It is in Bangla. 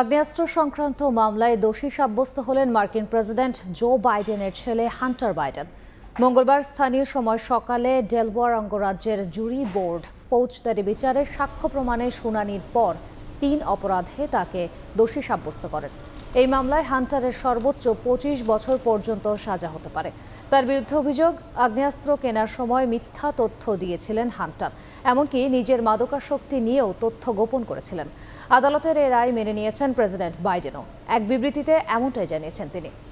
আগ্নেয়াস্ত্র সংক্রান্ত মামলায় দোষী সাব্যস্ত হলেন মার্কিন প্রেসিডেন্ট জো বাইডেনের ছেলে হান্টার বাইডেন মঙ্গলবার স্থানীয় সময় সকালে ডেলওয়ার অঙ্গরাজ্যের জুরি বোর্ড ফৌজদারি বিচারে সাক্ষ্য প্রমাণের শুনানির পর তিন অপরাধে তাকে দোষী সাব্যস্ত করেন এই মামলায় হান্টারের সর্বোচ্চ পঁচিশ বছর পর্যন্ত সাজা হতে পারে তার বিরুদ্ধে অভিযোগ আগ্নেয়াস্ত্র কেনার সময় মিথ্যা তথ্য দিয়েছিলেন হান্টার এমনকি নিজের মাদকাশক্তি নিয়েও তথ্য গোপন করেছিলেন আদালতের এ রায় মেনে নিয়েছেন প্রেসিডেন্ট বাইডেনও এক বিবৃতিতে এমনটাই জানিয়েছেন তিনি